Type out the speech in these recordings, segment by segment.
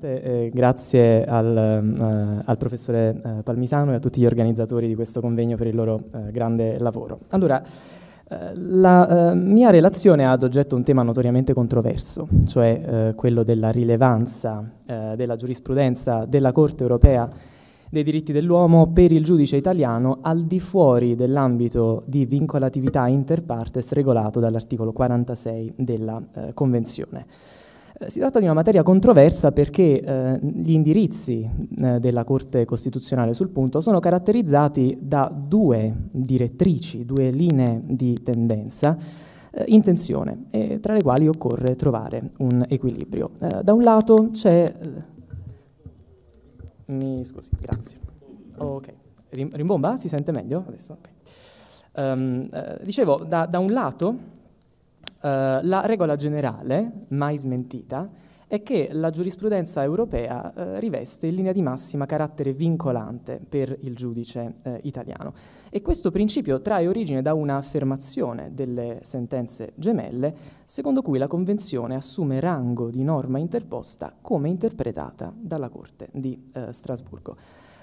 eh, grazie al, eh, al professore eh, Palmisano e a tutti gli organizzatori di questo convegno per il loro eh, grande lavoro. Allora, eh, la eh, mia relazione ha ad oggetto un tema notoriamente controverso, cioè quello della rilevanza della giurisprudenza della Corte europea dei diritti dell'uomo per il giudice italiano al di fuori dell'ambito di vincolatività inter partes regolato dall'articolo 46 della Convenzione. Eh, si tratta di una materia controversa perché eh, gli indirizzi eh, della Corte Costituzionale sul punto sono caratterizzati da due direttrici, due linee di tendenza eh, in tensione, e tra le quali occorre trovare un equilibrio. Eh, da un lato c'è... Mi scusi, grazie. Ok, rimbomba? Si sente meglio adesso? Okay. Um, dicevo, da, da un lato eh, la regola generale, mai smentita, è che la giurisprudenza europea eh, riveste in linea di massima carattere vincolante per il giudice eh, italiano e questo principio trae origine da un'affermazione delle sentenze gemelle secondo cui la Convenzione assume rango di norma interposta come interpretata dalla Corte di eh, Strasburgo.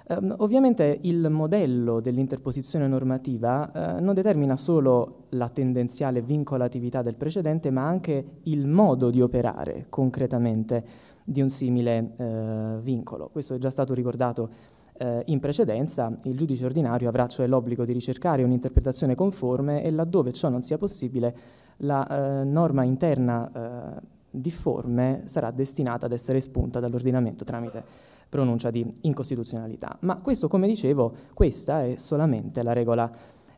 Um, ovviamente il modello dell'interposizione normativa uh, non determina solo la tendenziale vincolatività del precedente, ma anche il modo di operare concretamente di un simile uh, vincolo. Questo è già stato ricordato uh, in precedenza, il giudice ordinario avrà cioè l'obbligo di ricercare un'interpretazione conforme e laddove ciò non sia possibile la norma interna difforme sarà destinata ad essere espunta dall'ordinamento tramite pronuncia di incostituzionalità. Ma questo, come dicevo, questa è solamente la regola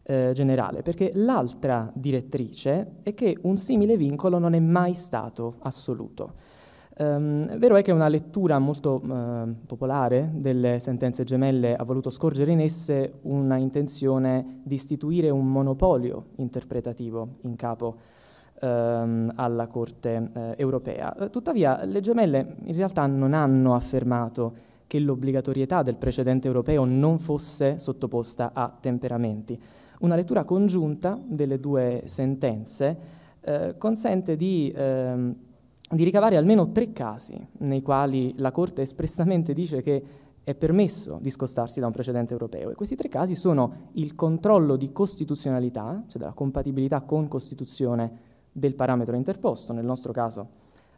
eh, generale, perché l'altra direttrice è che un simile vincolo non è mai stato assoluto. Ehm, vero è che una lettura molto eh, popolare delle sentenze gemelle ha voluto scorgere in esse una intenzione di istituire un monopolio interpretativo in capo ehm, alla Corte eh, europea. Eh, tuttavia le gemelle in realtà non hanno affermato che l'obbligatorietà del precedente europeo non fosse sottoposta a temperamenti. Una lettura congiunta delle due sentenze eh, consente di, ehm, di ricavare almeno tre casi nei quali la Corte espressamente dice che è permesso di scostarsi da un precedente europeo e questi tre casi sono il controllo di costituzionalità, cioè della compatibilità con Costituzione del parametro interposto, nel nostro caso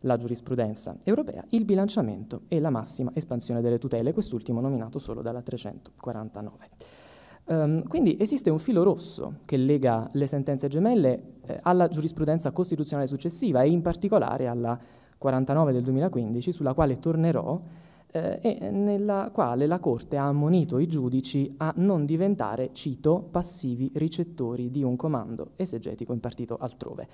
la giurisprudenza europea, il bilanciamento e la massima espansione delle tutele, quest'ultimo nominato solo dalla 349. Um, ehm, quindi esiste un filo rosso che lega le sentenze gemelle eh, alla giurisprudenza costituzionale successiva e in particolare alla 49 del 2015, sulla quale tornerò, eh, e nella quale la Corte ha ammonito i giudici a non diventare, cito, passivi ricettori di un comando esegetico impartito altrove.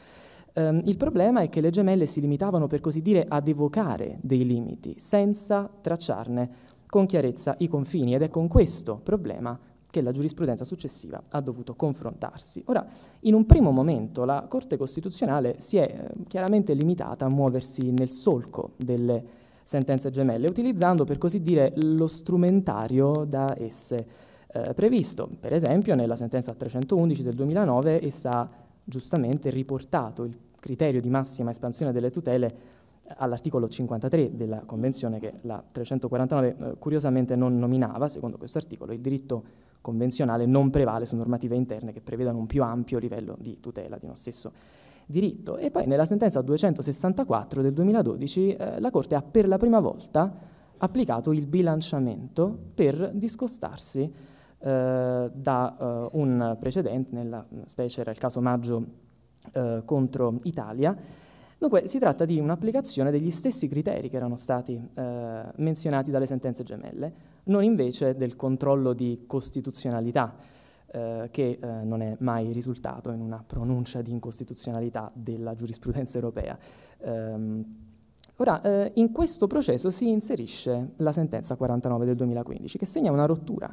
Um, il problema è che le gemelle si limitavano, per così dire, ad evocare dei limiti, senza tracciarne con chiarezza i confini, ed è con questo problema che la giurisprudenza successiva ha dovuto confrontarsi. Ora, in un primo momento la Corte Costituzionale si è eh, chiaramente limitata a muoversi nel solco delle sentenze gemelle, utilizzando per così dire lo strumentario da esse eh, previsto. Per esempio, nella sentenza 311 del 2009 essa ha giustamente riportato il criterio di massima espansione delle tutele all'articolo 53 della Convenzione che la 349 eh, curiosamente non nominava, secondo questo articolo il diritto convenzionale non prevale su normative interne che prevedano un più ampio livello di tutela di uno stesso diritto. E poi nella sentenza 264 del 2012 eh, la Corte ha per la prima volta applicato il bilanciamento per discostarsi eh, da eh, un precedente, nella specie era il caso Maggio eh, contro Italia. Dunque si tratta di un'applicazione degli stessi criteri che erano stati eh, menzionati dalle sentenze gemelle, non invece del controllo di costituzionalità che eh, non è mai risultato in una pronuncia di incostituzionalità della giurisprudenza europea. Um, ora, eh, in questo processo si inserisce la sentenza 49 del 2015, che segna una rottura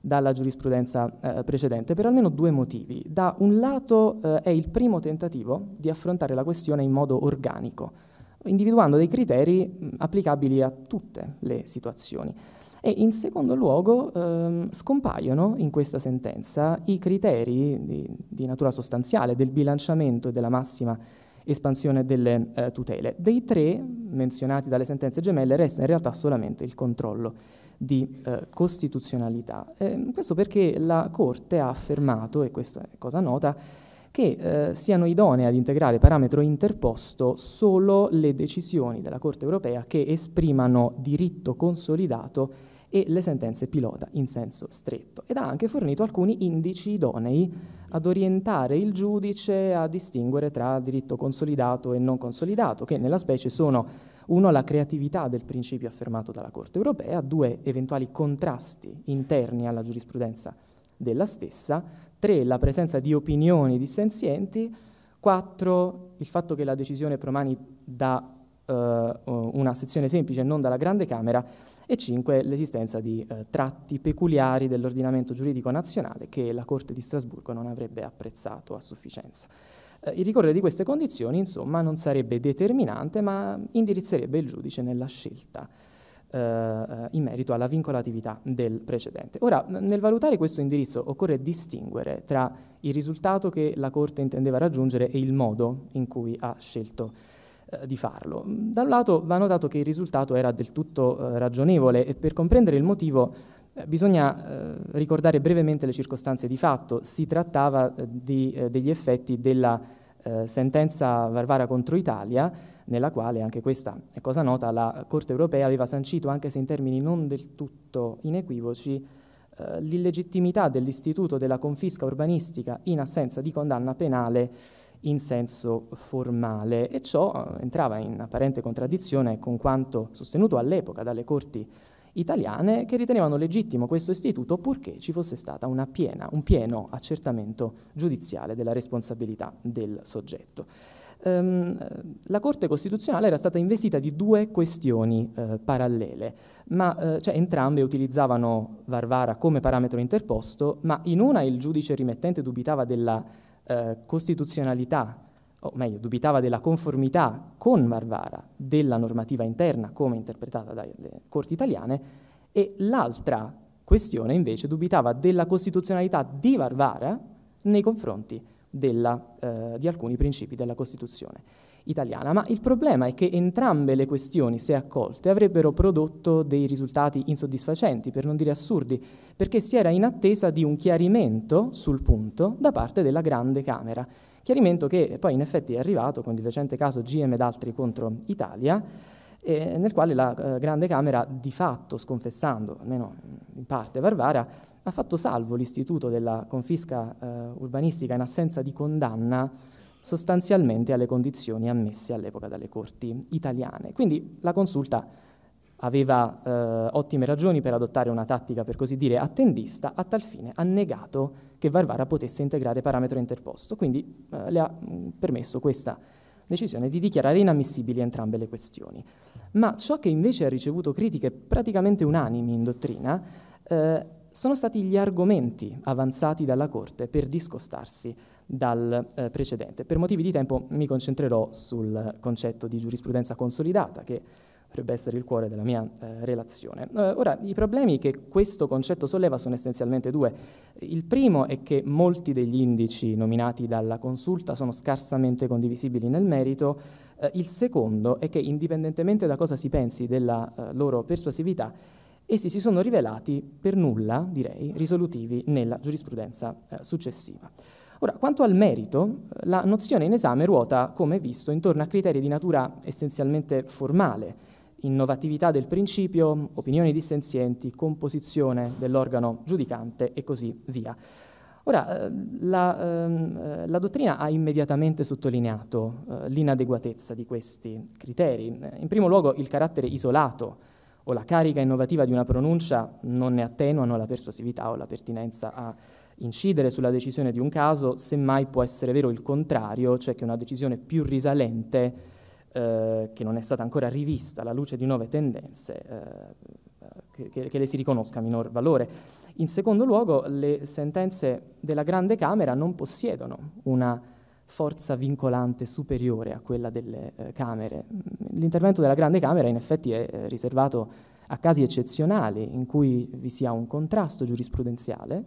dalla giurisprudenza eh, precedente, per almeno due motivi. Da un lato eh, è il primo tentativo di affrontare la questione in modo organico, individuando dei criteri mh, applicabili a tutte le situazioni. E in secondo luogo ehm, scompaiono in questa sentenza i criteri di, di, natura sostanziale del bilanciamento e della massima espansione delle eh, tutele. Dei tre menzionati dalle sentenze gemelle resta in realtà solamente il controllo di eh, costituzionalità. Eh, questo perché la Corte ha affermato, e questa è cosa nota, che eh, siano idonee ad integrare parametro interposto solo le decisioni della Corte europea che esprimano diritto consolidato e le sentenze pilota in senso stretto ed ha anche fornito alcuni indici idonei ad orientare il giudice a distinguere tra diritto consolidato e non consolidato, che nella specie sono uno, la creatività del principio affermato dalla Corte europea, due, eventuali contrasti interni alla giurisprudenza della stessa, tre, la presenza di opinioni dissenzienti, quattro, il fatto che la decisione promani da eh, una sezione semplice e non dalla Grande Camera, e cinque, l'esistenza di eh, tratti peculiari dell'ordinamento giuridico nazionale che la Corte di Strasburgo non avrebbe apprezzato a sufficienza. Eh, il ricorrere di queste condizioni, insomma, non sarebbe determinante, ma indirizzerebbe il giudice nella scelta eh, eh, in merito alla vincolatività del precedente. Ora, nel valutare questo indirizzo occorre distinguere tra il risultato che la Corte intendeva raggiungere e il modo in cui ha scelto di farlo. Da un lato va notato che il risultato era del tutto eh, ragionevole e per comprendere il motivo eh, bisogna eh, ricordare brevemente le circostanze di fatto. Si trattava eh, di, eh, degli effetti della eh, sentenza Varvara contro Italia, nella quale, anche questa è cosa nota, la Corte europea aveva sancito, anche se in termini non del tutto inequivoci, eh, l'illegittimità dell'istituto della confisca urbanistica in assenza di condanna penale in senso formale e ciò entrava in apparente contraddizione con quanto sostenuto all'epoca dalle corti italiane che ritenevano legittimo questo istituto purché ci fosse stata piena, un pieno accertamento giudiziale della responsabilità del soggetto. Um, la Corte Costituzionale era stata investita di due questioni eh, parallele, ma eh, cioè, entrambe utilizzavano Varvara come parametro interposto, ma in una il giudice rimettente dubitava della eh, costituzionalità o meglio, dubitava della conformità con Varvara della normativa interna come interpretata dalle corti italiane, e l'altra questione invece dubitava della costituzionalità di Varvara nei confronti della, eh, di alcuni principi della Costituzione italiana, ma il problema è che entrambe le questioni, se accolte, avrebbero prodotto dei risultati insoddisfacenti, per non dire assurdi, perché si era in attesa di un chiarimento sul punto da parte della grande Camera. Chiarimento che poi in effetti è arrivato con il recente caso GM ed altri contro Italia, eh, nel quale la eh, grande Camera, di fatto sconfessando, almeno in parte Varvara, ha fatto salvo l'istituto della confisca eh, urbanistica in assenza di condanna sostanzialmente alle condizioni ammesse all'epoca dalle corti italiane. Quindi la consulta aveva eh, ottime ragioni per adottare una tattica, per così dire, attendista, a tal fine ha negato che Varvara potesse integrare parametro interposto, quindi eh, le ha mm, permesso questa decisione di dichiarare inammissibili entrambe le questioni. Ma ciò che invece ha ricevuto critiche praticamente unanimi in dottrina eh, sono stati gli argomenti avanzati dalla Corte per discostarsi dal eh, precedente. Per motivi di tempo mi concentrerò sul concetto di giurisprudenza consolidata, che dovrebbe essere il cuore della mia eh, relazione. Eh, ora, i problemi che questo concetto solleva sono essenzialmente due. Il primo è che molti degli indici nominati dalla consulta sono scarsamente condivisibili nel merito. Eh, il secondo è che, indipendentemente da cosa si pensi della eh, loro persuasività, essi si sono rivelati per nulla, direi, risolutivi nella giurisprudenza eh, successiva. Ora, quanto al merito, la nozione in esame ruota, come visto, intorno a criteri di natura essenzialmente formale, innovatività del principio, opinioni dissenzienti, composizione dell'organo giudicante e così via. Ora, eh, la, ehm, eh, la, dottrina ha immediatamente sottolineato eh, l'inadeguatezza di questi criteri. In primo luogo il carattere isolato o la carica innovativa di una pronuncia non ne attenuano la persuasività o la pertinenza a incidere sulla decisione di un caso, semmai può essere vero il contrario, cioè che una decisione più risalente, eh, che non è stata ancora rivista alla luce di nuove tendenze, eh, che, che, le si riconosca minor valore. In secondo luogo, le sentenze della Grande Camera non possiedono una forza vincolante superiore a quella delle eh, Camere. L'intervento della Grande Camera in effetti è eh, riservato a casi eccezionali in cui vi sia un contrasto giurisprudenziale,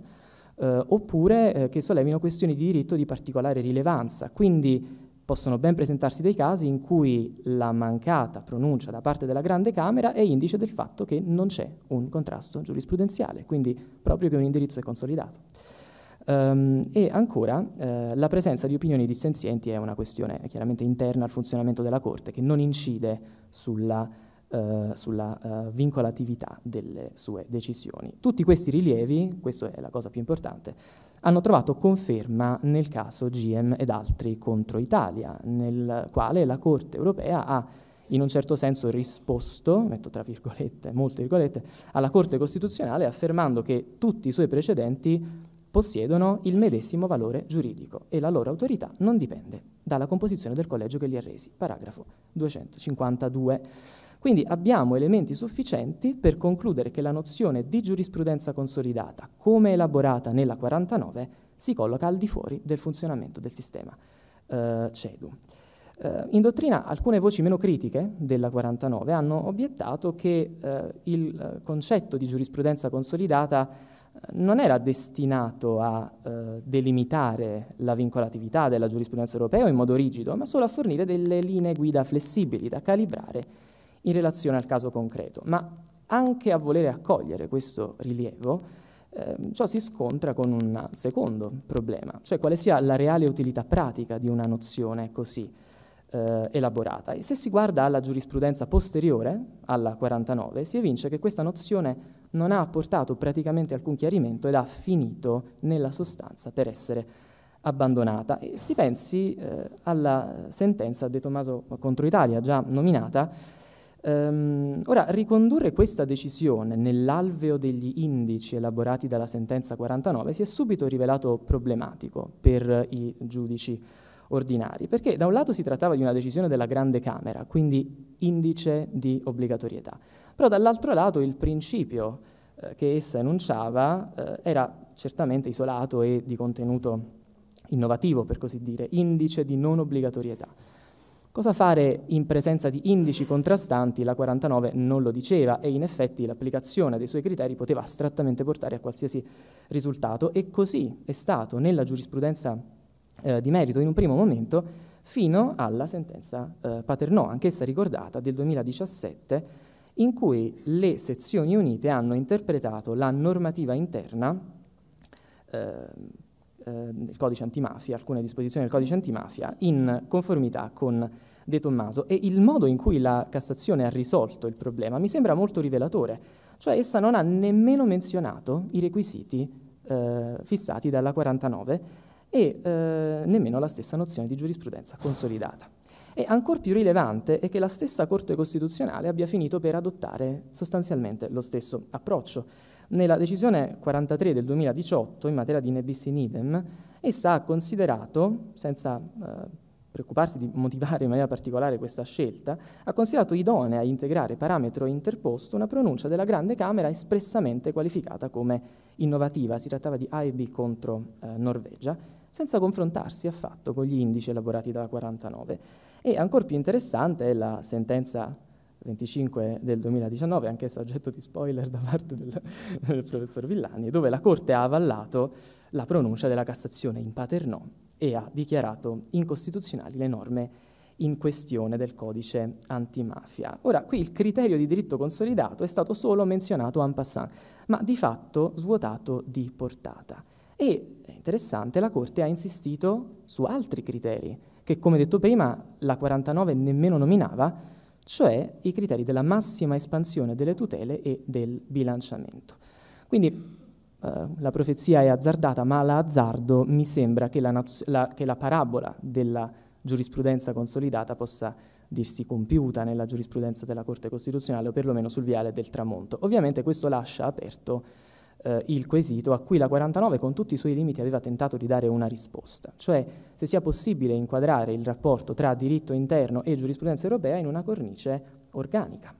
eh, oppure eh, che sollevino questioni di diritto di particolare rilevanza. Quindi possono ben presentarsi dei casi in cui la mancata pronuncia da parte della Grande Camera è indice del fatto che non c'è un contrasto giurisprudenziale, quindi proprio che un indirizzo è consolidato. Um, e ancora, eh, la presenza di opinioni dissenzienti è una questione eh, chiaramente interna al funzionamento della Corte, che non incide sulla eh, sulla eh, vincolatività delle sue decisioni. Tutti questi rilievi, questa è la cosa più importante, hanno trovato conferma nel caso GM ed altri contro Italia, nel quale la Corte europea ha in un certo senso risposto, metto tra virgolette, molte virgolette, alla Corte Costituzionale affermando che tutti i suoi precedenti possiedono il medesimo valore giuridico e la loro autorità non dipende dalla composizione del collegio che li ha resi. Paragrafo 252. Quindi abbiamo elementi sufficienti per concludere che la nozione di giurisprudenza consolidata, come elaborata nella 49, si colloca al di fuori del funzionamento del sistema eh, CEDU. Eh, in dottrina alcune voci meno critiche della 49 hanno obiettato che eh, il concetto di giurisprudenza consolidata eh, non era destinato a eh, delimitare la vincolatività della giurisprudenza europea in modo rigido, ma solo a fornire delle linee guida flessibili da calibrare in relazione al caso concreto. Ma anche a volere accogliere questo rilievo, eh, ciò si scontra con un secondo problema, cioè quale sia la reale utilità pratica di una nozione così eh, elaborata. E se si guarda alla giurisprudenza posteriore, alla 49, si evince che questa nozione non ha apportato praticamente alcun chiarimento ed ha finito nella sostanza per essere abbandonata. E si pensi eh, alla sentenza De Tommaso contro Italia, già nominata, Um, ora, ricondurre questa decisione nell'alveo degli indici elaborati dalla sentenza 49 si è subito rivelato problematico per i giudici ordinari, perché da un lato si trattava di una decisione della Grande Camera, quindi indice di obbligatorietà, però dall'altro lato il principio eh, che essa enunciava eh, era certamente isolato e di contenuto innovativo, per così dire, indice di non obbligatorietà. Cosa fare in presenza di indici contrastanti? La 49 non lo diceva e in effetti l'applicazione dei suoi criteri poteva astrattamente portare a qualsiasi risultato e così è stato nella giurisprudenza eh, di merito in un primo momento fino alla sentenza eh, Paternò, anch'essa ricordata, del 2017, in cui le sezioni unite hanno interpretato la normativa interna eh, del ehm, codice antimafia, alcune disposizioni del codice antimafia, in conformità con De Tommaso e il modo in cui la Cassazione ha risolto il problema mi sembra molto rivelatore, cioè essa non ha nemmeno menzionato i requisiti eh, fissati dalla 49 e eh, nemmeno la stessa nozione di giurisprudenza consolidata. E ancora più rilevante è che la stessa Corte Costituzionale abbia finito per adottare sostanzialmente lo stesso approccio. Nella decisione 43 del 2018 in materia di nebis in idem, essa ha considerato, senza eh, preoccuparsi di motivare in maniera particolare questa scelta, ha considerato idonea a integrare parametro interposto una pronuncia della Grande Camera espressamente qualificata come innovativa, si trattava di A e B contro eh, Norvegia, senza confrontarsi affatto con gli indici elaborati dalla 49. E ancora più interessante è la sentenza 25 del 2019, anche se oggetto di spoiler da parte del, del, professor Villani, dove la Corte ha avallato la pronuncia della Cassazione in paternò e ha dichiarato incostituzionali le norme in questione del codice antimafia. Ora, qui il criterio di diritto consolidato è stato solo menzionato en passant, ma di fatto svuotato di portata. E, è interessante, la Corte ha insistito su altri criteri, che come detto prima la 49 nemmeno nominava, cioè i criteri della massima espansione delle tutele e del bilanciamento. Quindi eh, la profezia è azzardata, ma all'azzardo mi sembra che la, la, che la parabola della giurisprudenza consolidata possa dirsi compiuta nella giurisprudenza della Corte Costituzionale o perlomeno sul viale del tramonto. Ovviamente questo lascia aperto eh, il quesito a cui la 49 con tutti i suoi limiti aveva tentato di dare una risposta, cioè se sia possibile inquadrare il rapporto tra diritto interno e giurisprudenza europea in una cornice organica.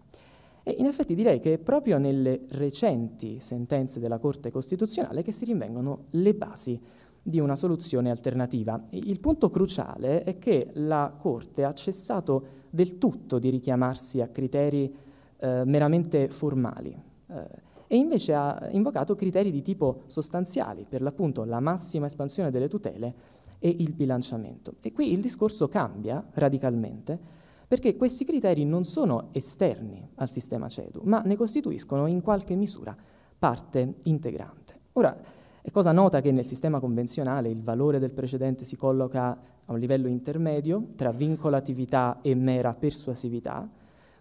E in effetti direi che è proprio nelle recenti sentenze della Corte Costituzionale che si rinvengono le basi di una soluzione alternativa. Il punto cruciale è che la Corte ha cessato del tutto di richiamarsi a criteri eh, meramente formali. Eh, e invece ha invocato criteri di tipo sostanziali, per l'appunto la massima espansione delle tutele e il bilanciamento. E qui il discorso cambia radicalmente perché questi criteri non sono esterni al sistema CEDU, ma ne costituiscono in qualche misura parte integrante. Ora, è cosa nota che nel sistema convenzionale il valore del precedente si colloca a un livello intermedio tra vincolatività e mera persuasività,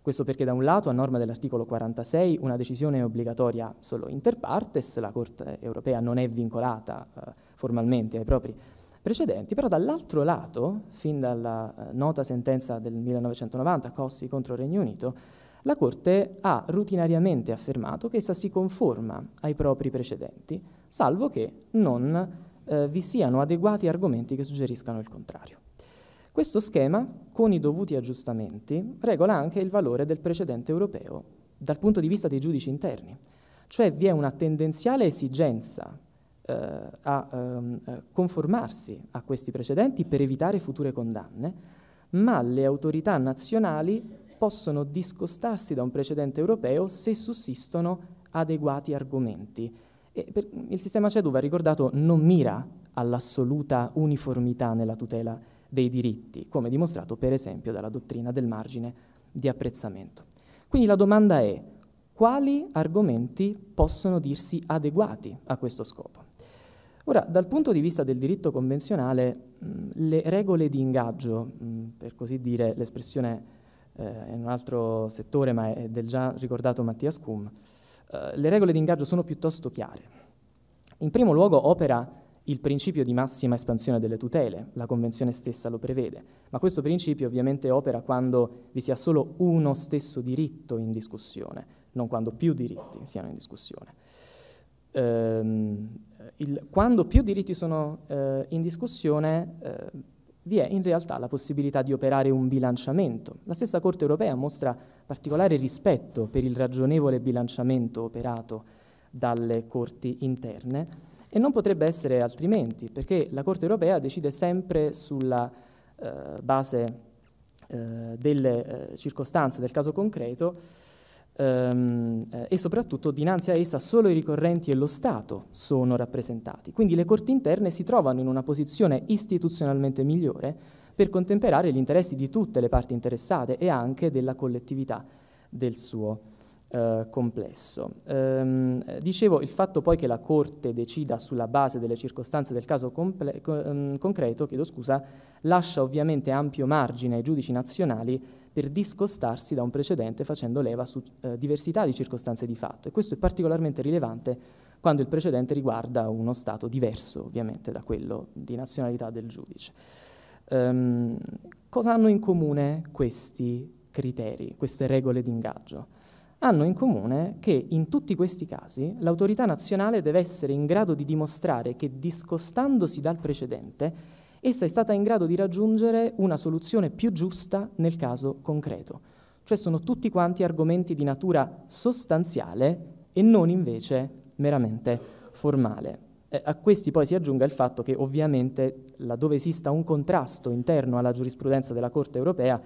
questo perché da un lato, a norma dell'articolo 46, una decisione è obbligatoria solo inter partes, la Corte europea non è vincolata eh, formalmente ai propri precedenti, però dall'altro lato, fin dalla eh, nota sentenza del 1990, Cossi contro il Regno Unito, la Corte ha rutinariamente affermato che essa si conforma ai propri precedenti, salvo che non eh, vi siano adeguati argomenti che suggeriscano il contrario. Questo schema, con i dovuti aggiustamenti, regola anche il valore del precedente europeo dal punto di vista dei giudici interni, cioè vi è una tendenziale esigenza eh, a ehm, eh, conformarsi a questi precedenti per evitare future condanne, ma le autorità nazionali possono discostarsi da un precedente europeo se sussistono adeguati argomenti. Per, il sistema CEDU, va ricordato, non mira all'assoluta uniformità nella tutela dei diritti, come dimostrato per esempio dalla dottrina del margine di apprezzamento. Quindi la domanda è quali argomenti possono dirsi adeguati a questo scopo? Ora, dal punto di vista del diritto convenzionale, le regole di ingaggio, per così dire, l'espressione eh, in un altro settore, ma è del già ricordato Mattias Kuhn, eh, le regole di ingaggio sono piuttosto chiare. In primo luogo opera il principio di massima espansione delle tutele, la Convenzione stessa lo prevede, ma questo principio ovviamente opera quando vi sia solo uno stesso diritto in discussione, non quando più diritti siano in discussione. Ehm, il, quando più diritti sono eh, in discussione eh, vi è in realtà la possibilità di operare un bilanciamento. La stessa Corte europea mostra particolare rispetto per il ragionevole bilanciamento operato dalle corti interne e non potrebbe essere altrimenti, perché la Corte europea decide sempre sulla eh, base eh, delle eh, circostanze del caso concreto ehm, eh, e soprattutto dinanzi a essa solo i ricorrenti e lo Stato sono rappresentati. Quindi le corti interne si trovano in una posizione istituzionalmente migliore per contemperare gli interessi di tutte le parti interessate e anche della collettività del suo eh, complesso. Ehm, dicevo, il fatto poi che la Corte decida sulla base delle circostanze del caso comple- co- ehm, concreto, chiedo scusa, lascia ovviamente ampio margine ai giudici nazionali per discostarsi da un precedente facendo leva su eh, diversità di circostanze di fatto e questo è particolarmente rilevante quando il precedente riguarda uno stato diverso ovviamente da quello di nazionalità del giudice. Ehm, cosa hanno in comune questi criteri, queste regole di ingaggio? hanno in comune che in tutti questi casi l'autorità nazionale deve essere in grado di dimostrare che discostandosi dal precedente essa è stata in grado di raggiungere una soluzione più giusta nel caso concreto. Cioè sono tutti quanti argomenti di natura sostanziale e non invece meramente formale. a questi poi si aggiunga il fatto che ovviamente laddove esista un contrasto interno alla giurisprudenza della Corte europea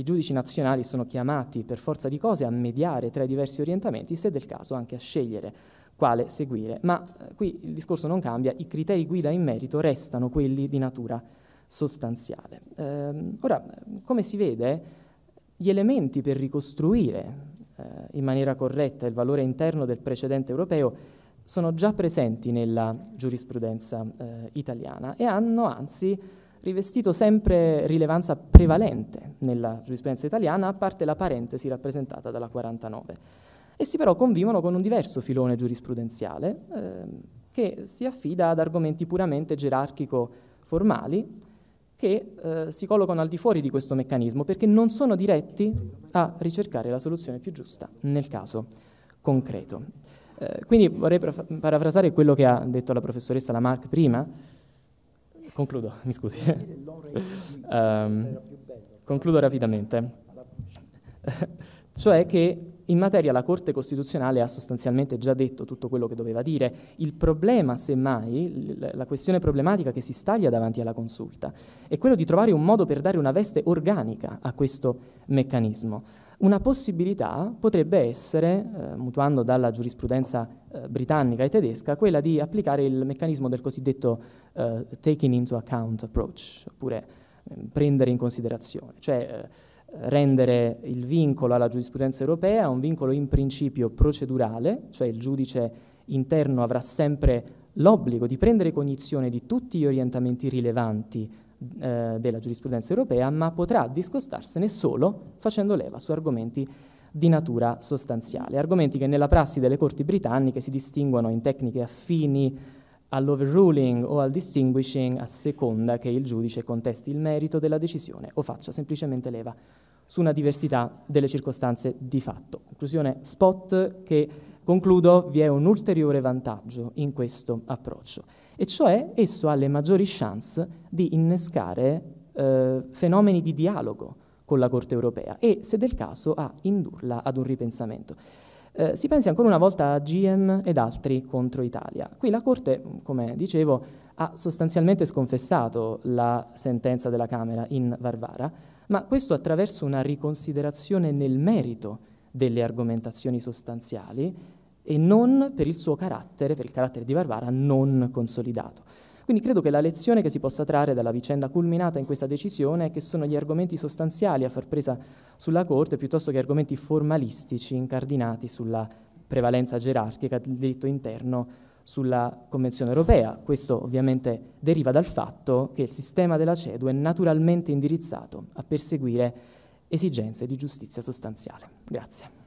i giudici nazionali sono chiamati per forza di cose a mediare tra i diversi orientamenti, se del caso anche a scegliere quale seguire. Ma eh, qui il discorso non cambia, i criteri guida in merito restano quelli di natura sostanziale. Eh, ora, come si vede, gli elementi per ricostruire eh, in maniera corretta il valore interno del precedente europeo sono già presenti nella giurisprudenza eh, italiana e hanno anzi rivestito sempre rilevanza prevalente nella giurisprudenza italiana, a parte la parentesi rappresentata dalla 49. Essi però convivono con un diverso filone giurisprudenziale eh, che si affida ad argomenti puramente gerarchico-formali che eh, si collocano al di fuori di questo meccanismo perché non sono diretti a ricercare la soluzione più giusta nel caso concreto. Eh, quindi vorrei parafrasare quello che ha detto la professoressa Lamarck prima, Concludo, mi scusi. um, concludo rapidamente. cioè che in materia la Corte Costituzionale ha sostanzialmente già detto tutto quello che doveva dire. Il problema, semmai, la questione problematica che si staglia davanti alla consulta, è quello di trovare un modo per dare una veste organica a questo meccanismo. Una possibilità potrebbe essere, eh, mutuando dalla giurisprudenza eh, britannica e tedesca, quella di applicare il meccanismo del cosiddetto eh, taking into account approach, oppure ehm, prendere in considerazione, cioè eh, rendere il vincolo alla giurisprudenza europea un vincolo in principio procedurale, cioè il giudice interno avrà sempre l'obbligo di prendere cognizione di tutti gli orientamenti rilevanti eh, della giurisprudenza europea, ma potrà discostarsene solo facendo leva su argomenti di natura sostanziale, argomenti che nella prassi delle corti britanniche si distinguono in tecniche affini all'overruling o al distinguishing a seconda che il giudice contesti il merito della decisione o faccia semplicemente leva su una diversità delle circostanze di fatto. Conclusione spot che concludo, vi è un ulteriore vantaggio in questo approccio, e cioè esso ha le maggiori chance di innescare eh, fenomeni di dialogo con la Corte europea e, se del caso, a indurla ad un ripensamento. Eh, si pensi ancora una volta a GM ed altri contro Italia. Qui la Corte, come dicevo, ha sostanzialmente sconfessato la sentenza della Camera in Varvara, ma questo attraverso una riconsiderazione nel merito delle argomentazioni sostanziali e non per il suo carattere, per il carattere di Varvara, non consolidato. Quindi credo che la lezione che si possa trarre dalla vicenda culminata in questa decisione è che sono gli argomenti sostanziali a far presa sulla Corte piuttosto che argomenti formalistici incardinati sulla prevalenza gerarchica del diritto interno sulla Convenzione europea. Questo ovviamente deriva dal fatto che il sistema della CEDU è naturalmente indirizzato a perseguire esigenze di giustizia sostanziale. Grazie.